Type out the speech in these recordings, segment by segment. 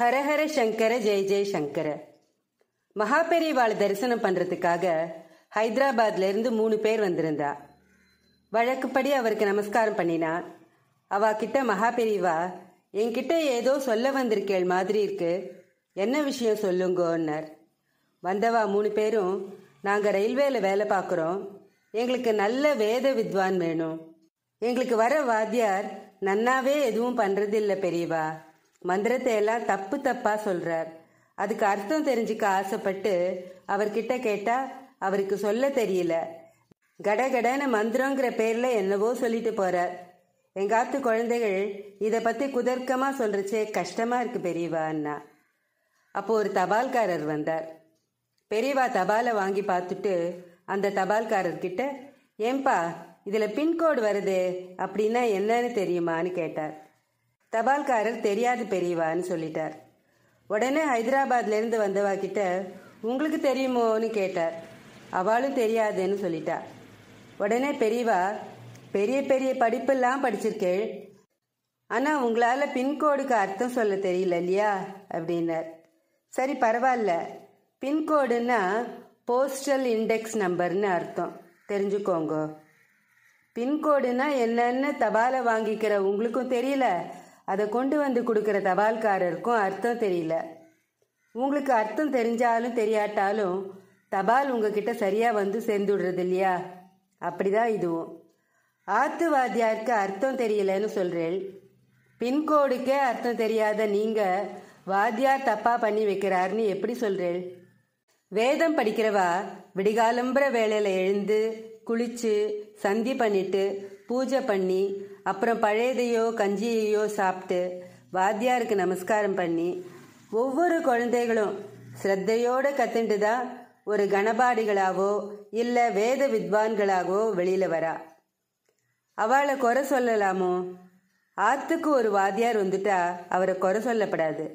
ஹரஹர சங்கர ஜெய் ஜெய் சங்கர மகாபெரிவாள் தரிசனம் பண்றதுக்காக ஹைதராபாத்ல இருந்து மூணு பேர் வந்திருந்தா வழக்குப்படி அவருக்கு நமஸ்காரம் பண்ணினா அவ கிட்ட மகாபெரிவா என்கிட்ட ஏதோ சொல்ல வந்திருக்கேள் மாதிரி இருக்கு என்ன விஷயம் சொல்லுங்கோன்னார் வந்தவா மூணு பேரும் நாங்கள் ரயில்வேல வேலை பார்க்குறோம் எங்களுக்கு நல்ல வேத வித்வான் வேணும் எங்களுக்கு வர வாத்தியார் நன்னாவே எதுவும் பண்ணுறதில்ல பெரியவா மந்திரத்தை எல்லாம் தப்பு தப்பா சொல்றார் அதுக்கு அர்த்தம் தெரிஞ்சுக்க ஆசைப்பட்டு அவர்கிட்ட கேட்டா அவருக்கு சொல்ல தெரியல கடகடன மந்திரங்கிற பேர்ல என்னவோ சொல்லிட்டு போறார் எங்காத்து குழந்தைகள் இதை பத்தி குதர்க்கமா சொல்றச்சே கஷ்டமா இருக்கு பெரியவா அப்போ ஒரு தபால்காரர் வந்தார் பெரியவா தபாலை வாங்கி பார்த்துட்டு அந்த தபால்காரர்கிட்ட ஏம்பா இதில் பின்கோடு வருது அப்படின்னா என்னன்னு தெரியுமான்னு கேட்டார் தபால்காரர் தெரியாது பெரியவான்னு சொல்லிட்டார் உடனே ஹைதராபாத்லேருந்து வந்தவா கிட்ட உங்களுக்கு தெரியுமோன்னு கேட்டார் அவளும் தெரியாதுன்னு சொல்லிட்டா உடனே பெரியவா பெரிய பெரிய படிப்பெல்லாம் படிச்சிருக்கேள் ஆனால் உங்களால் பின்கோடுக்கு அர்த்தம் சொல்ல தெரியல இல்லையா அப்படின்னார் சரி பரவாயில்ல பின்கோடுன்னா போஸ்டல் இண்டெக்ஸ் நம்பர்னு அர்த்தம் தெரிஞ்சுக்கோங்க பின்கோடுனா என்னன்னு தபாலை வாங்கிக்கிற உங்களுக்கும் தெரியல அதை கொண்டு வந்து கொடுக்குற தபால்காரருக்கும் அர்த்தம் தெரியல உங்களுக்கு அர்த்தம் தெரிஞ்சாலும் தெரியாட்டாலும் தபால் உங்ககிட்ட சரியாக வந்து சேர்ந்துடுறது இல்லையா அப்படிதான் இதுவும் ஆத்து வாத்தியாருக்கு அர்த்தம் தெரியலன்னு சொல்கிறேன் பின்கோடுக்கே அர்த்தம் தெரியாத நீங்கள் வாத்தியார் தப்பாக பண்ணி வைக்கிறாருன்னு எப்படி சொல்கிறேன் வேதம் படிக்கிறவா விடிகாலம்புற வேலையில் எழுந்து குளிச்சு சந்தி பண்ணிட்டு பூஜை பண்ணி அப்புறம் பழையதையோ கஞ்சியையோ சாப்பிட்டு வாத்தியாருக்கு நமஸ்காரம் பண்ணி ஒவ்வொரு குழந்தைகளும் ஸ்ரத்தையோடு கத்துண்டு தான் ஒரு கணபாடிகளாகவோ இல்லை வேத வித்வான்களாகவோ வெளியில் வரா அவளை குறை சொல்லலாமோ ஆத்துக்கு ஒரு வாத்தியார் வந்துட்டா அவரை குறை சொல்லப்படாது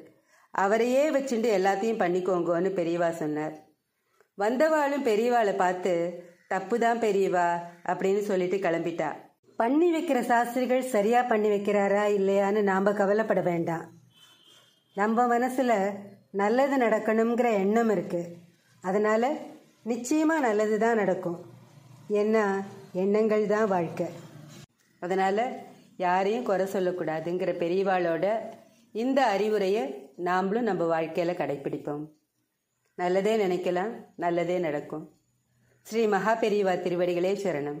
அவரையே வச்சுட்டு எல்லாத்தையும் பண்ணிக்கோங்கன்னு பெரியவா சொன்னார் வந்தவாளும் பெரியவாளை பார்த்து தப்பு தான் பெரியவா அப்படின்னு சொல்லிட்டு கிளம்பிட்டா பண்ணி வைக்கிற சாஸ்திரிகள் சரியாக பண்ணி வைக்கிறாரா இல்லையான்னு நாம் கவலைப்பட வேண்டாம் நம்ம மனசில் நல்லது நடக்கணுங்கிற எண்ணம் இருக்குது அதனால் நிச்சயமாக நல்லது தான் நடக்கும் ஏன்னா எண்ணங்கள் தான் வாழ்க்கை அதனால் யாரையும் குறை சொல்லக்கூடாதுங்கிற பெரியவாளோட இந்த அறிவுரையை நாம்ளும் நம்ம வாழ்க்கையில் கடைப்பிடிப்போம் நல்லதே நினைக்கலாம் நல்லதே நடக்கும் ஸ்ரீ மகா பெரியவா திருவடிகளே சரணம்